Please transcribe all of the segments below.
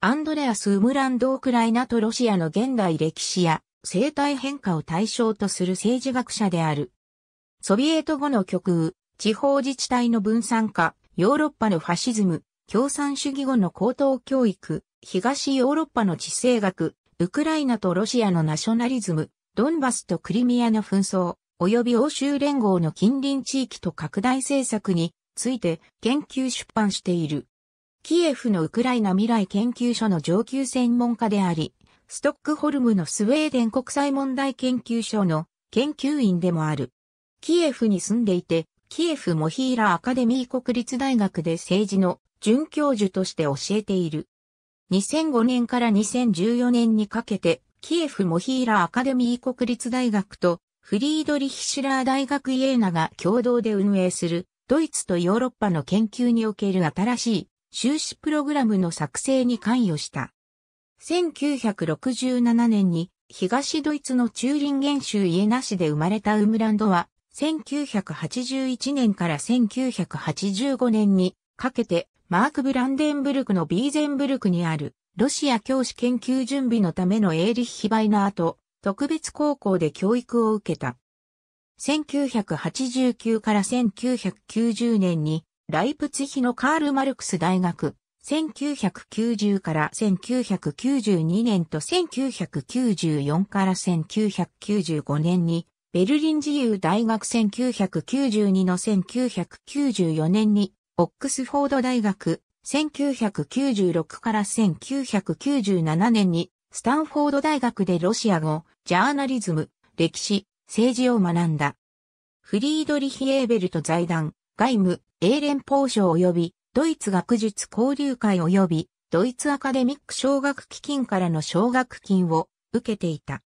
アンドレアス・ウムランド・オクライナとロシアの現代歴史や生態変化を対象とする政治学者である。ソビエト後の極右、地方自治体の分散化、ヨーロッパのファシズム、共産主義後の高等教育、東ヨーロッパの地政学、ウクライナとロシアのナショナリズム、ドンバスとクリミアの紛争、及び欧州連合の近隣地域と拡大政策について研究出版している。キエフのウクライナ未来研究所の上級専門家であり、ストックホルムのスウェーデン国際問題研究所の研究員でもある。キエフに住んでいて、キエフモヒーラアカデミー国立大学で政治の准教授として教えている。2005年から2014年にかけて、キエフモヒーラアカデミー国立大学とフリードリヒシュラー大学イエーナが共同で運営するドイツとヨーロッパの研究における新しい修士プログラムの作成に関与した。1967年に東ドイツのチューリンゲン州イエナ市で生まれたウムランドは、1981年から1985年にかけてマーク・ブランデンブルクのビーゼンブルクにあるロシア教師研究準備のためのエーリッヒバイの後、特別高校で教育を受けた。1989から1990年にライプツヒのカール・マルクス大学、1990から1992年と1994から1995年に、ベルリン自由大学1992の1994年に、オックスフォード大学、1996から1997年に、スタンフォード大学でロシア語、ジャーナリズム、歴史、政治を学んだ。フリードリヒ・エーベルト財団、外務、英連邦省及び、ドイツ学術交流会及び、ドイツアカデミック奨学基金からの奨学金を受けていた。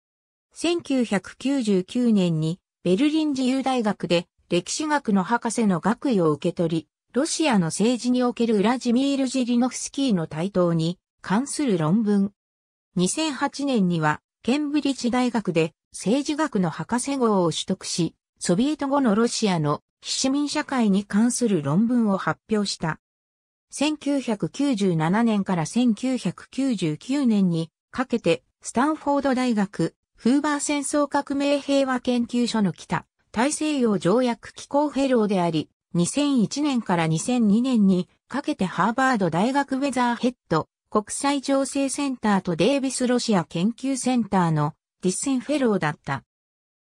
1999年にベルリン自由大学で歴史学の博士の学位を受け取り、ロシアの政治におけるウラジミール・ジリノフスキーの台頭に関する論文。2008年にはケンブリッジ大学で政治学の博士号を取得し、ソビエト後のロシアの市民社会に関する論文を発表した。1997年から1999年にかけて、スタンフォード大学、フーバー戦争革命平和研究所の北、大西洋条約機構フェローであり、2001年から2002年にかけてハーバード大学ウェザーヘッド、国際情勢センターとデイビスロシア研究センターの実践フェローだった。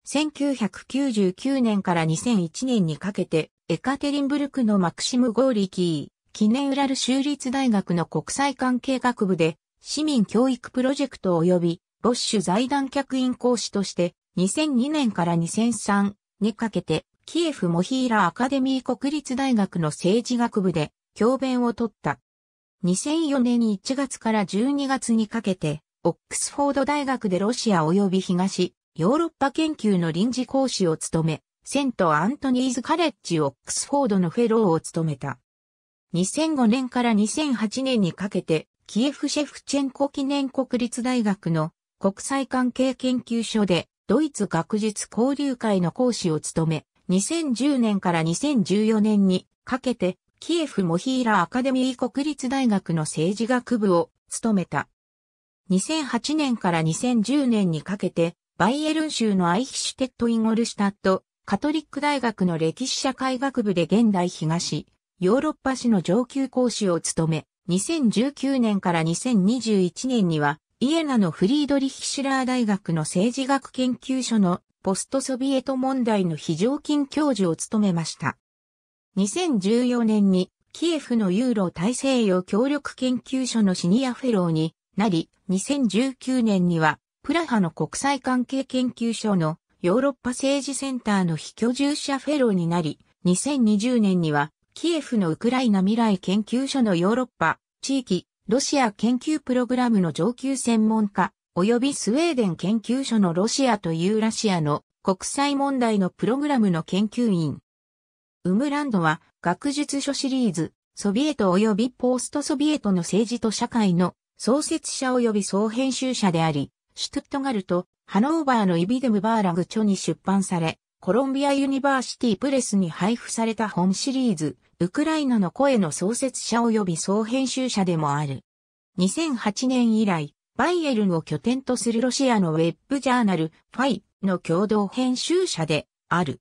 1999年から2001年にかけて、エカテリンブルクのマクシム・ゴーリキー、記念ウラル州立大学の国際関係学部で、市民教育プロジェクト及び、ボッシュ財団客員講師として、2002年から2003にかけて、キエフ・モヒーラ・アカデミー国立大学の政治学部で、教鞭を取った。2004年1月から12月にかけて、オックスフォード大学でロシア及び東ヨーロッパ研究の臨時講師を務め、セント・アントニーズ・カレッジ・オックスフォードのフェローを務めた。2005年から2008年にかけて、キエフ・シェフチェンコ記念国立大学の国際関係研究所でドイツ学術交流会の講師を務め、2010年から2014年にかけてキエフモヒーラアカデミー国立大学の政治学部を務めた。2008年から2010年にかけてバイエルン州のアイヒシュテット・イゴルシュタット、カトリック大学の歴史社会学部で現代東、ヨーロッパ史の上級講師を務め、2019年から2021年には、イエナのフリードリヒシュラー大学の政治学研究所のポストソビエト問題の非常勤教授を務めました。2014年にキエフのユーロ大西洋協力研究所のシニアフェローになり、2019年にはプラハの国際関係研究所のヨーロッパ政治センターの非居住者フェローになり、2020年にはキエフのウクライナ未来研究所のヨーロッパ地域ロシア研究プログラムの上級専門家及びスウェーデン研究所のロシアとユーラシアの国際問題のプログラムの研究員。ウムランドは学術書シリーズ、ソビエト及びポーストソビエトの政治と社会の創設者及び総編集者であり、シュトットガルト、ハノーバーのイビデムバーラグ著に出版され、コロンビアユニバーシティプレスに配布された本シリーズ、ウクライナの声の創設者及び総編集者でもある。2008年以来、バイエルンを拠点とするロシアのウェブジャーナル、ファイの共同編集者である。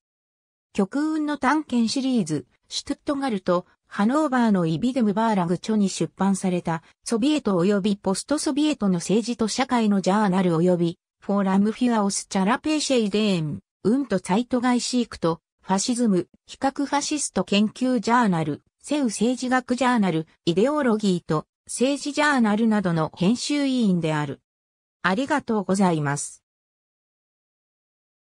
極運の探検シリーズ、シュトットガルト、ハノーバーのイビデムバーラグ著に出版された、ソビエト及びポストソビエトの政治と社会のジャーナル及び、フォーラムフィアオスチャラペーシェイデーン、ウンとサイトガイシークと、ファシズム、比較ファシスト研究ジャーナル、セウ政治学ジャーナル、イデオロギーと、政治ジャーナルなどの編集委員である。ありがとうございます。